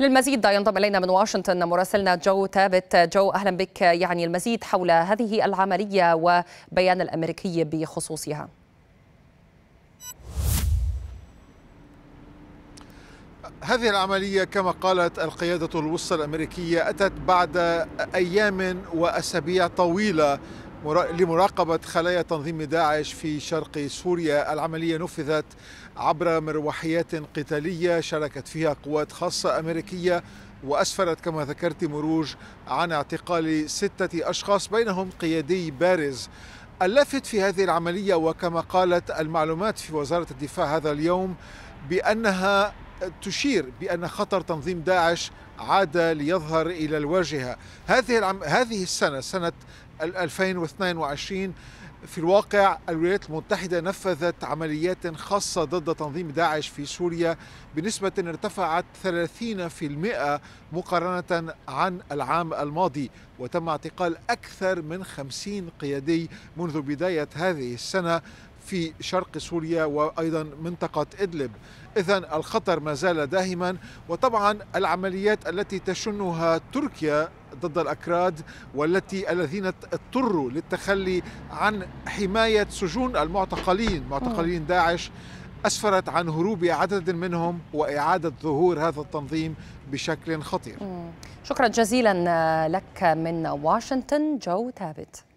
للمزيد ينضم إلينا من واشنطن مراسلنا جو تابت جو أهلا بك يعني المزيد حول هذه العملية وبيان الأمريكي بخصوصها هذه العملية كما قالت القيادة الوسطى الأمريكية أتت بعد أيام وأسابيع طويلة لمراقبة خلايا تنظيم داعش في شرق سوريا العملية نفذت عبر مروحيات قتالية شاركت فيها قوات خاصة أمريكية وأسفرت كما ذكرت مروج عن اعتقال ستة أشخاص بينهم قيادي بارز اللافت في هذه العملية وكما قالت المعلومات في وزارة الدفاع هذا اليوم بأنها تشير بأن خطر تنظيم داعش عاد ليظهر إلى الواجهة هذه, العم... هذه السنة سنة 2022 في الواقع الولايات المتحدة نفذت عمليات خاصة ضد تنظيم داعش في سوريا بنسبة ارتفعت 30% مقارنة عن العام الماضي وتم اعتقال أكثر من 50 قيادي منذ بداية هذه السنة في شرق سوريا وايضا منطقه ادلب اذا الخطر ما زال داهما وطبعا العمليات التي تشنها تركيا ضد الاكراد والتي الذين اضطروا للتخلي عن حمايه سجون المعتقلين معتقلين داعش اسفرت عن هروب عدد منهم واعاده ظهور هذا التنظيم بشكل خطير. شكرا جزيلا لك من واشنطن جو ثابت.